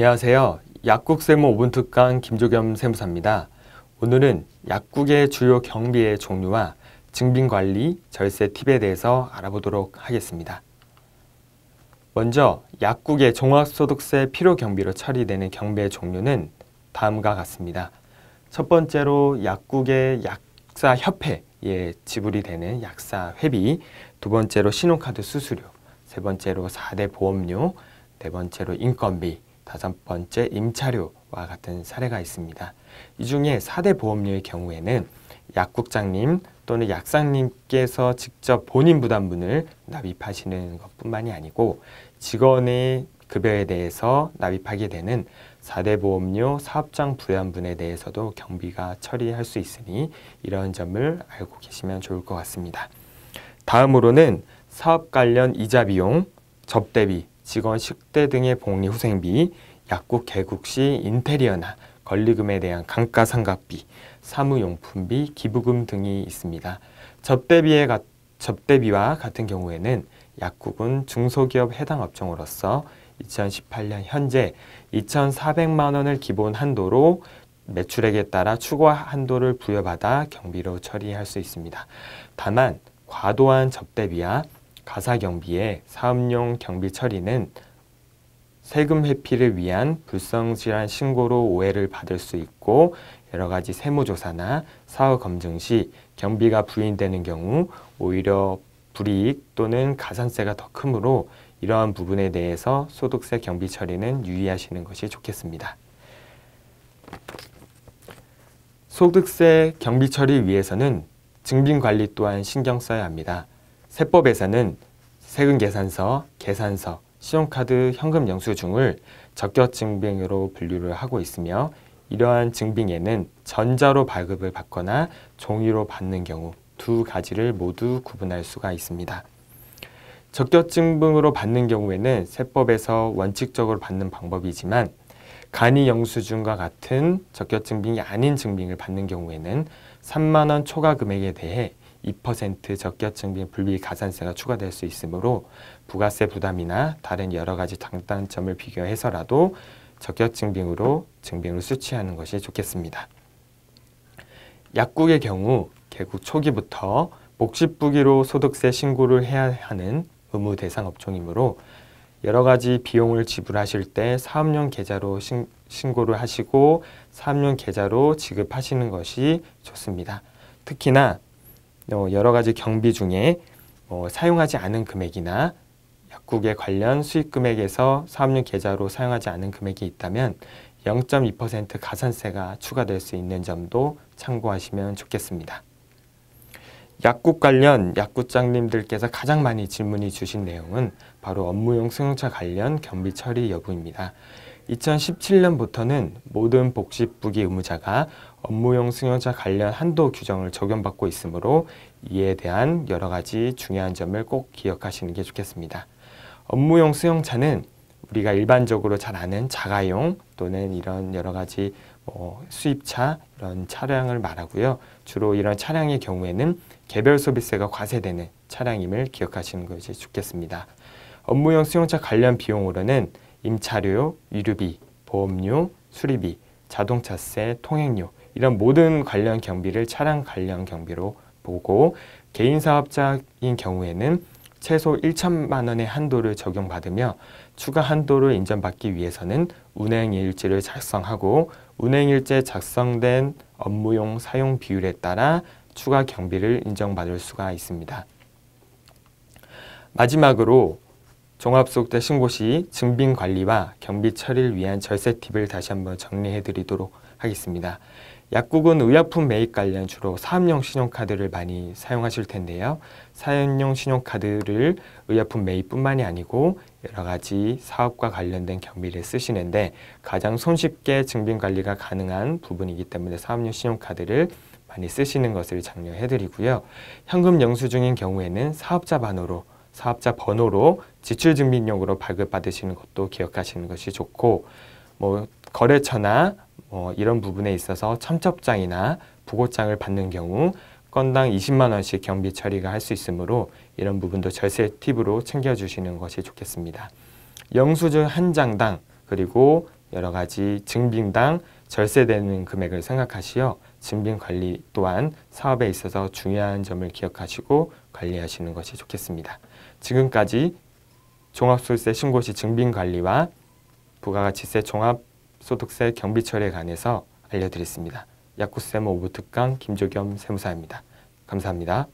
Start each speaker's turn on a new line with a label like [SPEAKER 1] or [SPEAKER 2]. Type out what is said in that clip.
[SPEAKER 1] 안녕하세요. 약국 세무 5분 특강 김조겸 세무사입니다. 오늘은 약국의 주요 경비의 종류와 증빙관리, 절세 팁에 대해서 알아보도록 하겠습니다. 먼저 약국의 종합소득세 필요경비로 처리되는 경비의 종류는 다음과 같습니다. 첫 번째로 약국의 약사협회에 지불이 되는 약사회비, 두 번째로 신용카드 수수료, 세 번째로 4대 보험료, 네 번째로 인건비, 다섯 번째 임차료와 같은 사례가 있습니다. 이 중에 4대 보험료의 경우에는 약국장님 또는 약사님께서 직접 본인 부담분을 납입하시는 것뿐만이 아니고 직원의 급여에 대해서 납입하게 되는 4대 보험료 사업장 부담분에 대해서도 경비가 처리할 수 있으니 이런 점을 알고 계시면 좋을 것 같습니다. 다음으로는 사업 관련 이자 비용, 접대비, 직원 식대 등의 복리후생비, 약국 개국 시 인테리어나 권리금에 대한 강가상각비 사무용품비, 기부금 등이 있습니다. 접대비에 가, 접대비와 같은 경우에는 약국은 중소기업 해당 업종으로서 2018년 현재 2,400만 원을 기본 한도로 매출액에 따라 추가 한도를 부여받아 경비로 처리할 수 있습니다. 다만 과도한 접대비와 가사 경비에 사업용 경비 처리는 세금 회피를 위한 불성실한 신고로 오해를 받을 수 있고 여러 가지 세무조사나 사후 검증 시 경비가 부인되는 경우 오히려 불이익 또는 가산세가 더 크므로 이러한 부분에 대해서 소득세 경비 처리는 유의하시는 것이 좋겠습니다. 소득세 경비 처리 위해서는 증빙 관리 또한 신경 써야 합니다. 세법에서는 세금 계산서, 계산서, 신용카드 현금 영수증을 적격증빙으로 분류를 하고 있으며 이러한 증빙에는 전자로 발급을 받거나 종이로 받는 경우 두 가지를 모두 구분할 수가 있습니다. 적격증빙으로 받는 경우에는 세법에서 원칙적으로 받는 방법이지만 간이 영수증과 같은 적격증빙이 아닌 증빙을 받는 경우에는 3만원 초과 금액에 대해 2%적격증빙 불비가산세가 추가될 수 있으므로 부가세 부담이나 다른 여러 가지 장단점을 비교해서라도 적격증 빙으로 증빙을 수취하는 것이 좋겠습니다. 약국의 경우 개국 초기부터 복지부기로 소득세 신고를 해야 하는 의무 대상 업종이므로 여러 가지 비용을 지불하실 때 사업용 계좌로 신, 신고를 하시고 사업용 계좌로 지급하시는 것이 좋습니다. 특히나 어, 여러 가지 경비 중에 뭐 사용하지 않은 금액이나 약국에 관련 수익 금액에서 사업용 계좌로 사용하지 않은 금액이 있다면 0.2% 가산세가 추가될 수 있는 점도 참고하시면 좋겠습니다. 약국 관련 약국장님들께서 가장 많이 질문이 주신 내용은 바로 업무용 승용차 관련 경비 처리 여부입니다. 2017년부터는 모든 복지부기 의무자가 업무용 승용차 관련 한도 규정을 적용받고 있으므로 이에 대한 여러 가지 중요한 점을 꼭 기억하시는 게 좋겠습니다. 업무용 승용차는 우리가 일반적으로 잘 아는 자가용 또는 이런 여러 가지 뭐 수입차 이런 차량을 말하고요. 주로 이런 차량의 경우에는 개별 소비세가 과세되는 차량임을 기억하시는 것이 좋겠습니다. 업무용 승용차 관련 비용으로는 임차료, 유류비, 보험료, 수리비, 자동차세, 통행료 이런 모든 관련 경비를 차량 관련 경비로 보고 개인 사업자인 경우에는 최소 1천만 원의 한도를 적용받으며 추가 한도를 인정받기 위해서는 운행일지를 작성하고 운행일제 작성된 업무용 사용 비율에 따라 추가 경비를 인정받을 수가 있습니다. 마지막으로 종합소득세신고시 증빙관리와 경비 처리를 위한 절세 팁을 다시 한번 정리해드리도록 하겠습니다. 약국은 의약품 매입 관련 주로 사업용 신용카드를 많이 사용하실 텐데요. 사용용 신용카드를 의약품 매입뿐만이 아니고 여러 가지 사업과 관련된 경비를 쓰시는데 가장 손쉽게 증빙관리가 가능한 부분이기 때문에 사업용 신용카드를 많이 쓰시는 것을 장려해드리고요. 현금 영수증인 경우에는 사업자 반호로 사업자 번호로 지출 증빙용으로 발급받으시는 것도 기억하시는 것이 좋고 뭐 거래처나 뭐 이런 부분에 있어서 첨첩장이나 부고장을 받는 경우 건당 20만 원씩 경비 처리가 할 수 있으므로 이런 부분도 절세 팁으로 챙겨주시는 것이 좋겠습니다. 영수증 한 장당 그리고 여러 가지 증빙당 절세되는 금액을 생각하시어 증빙 관리 또한 사업에 있어서 중요한 점을 기억하시고 관리하시는 것이 좋겠습니다. 지금까지 종합소득세 신고시 증빙관리와 부가가치세 종합소득세 경비처리에 관해서 알려드렸습니다. 약국세무 오부특강 김조겸 세무사입니다. 감사합니다.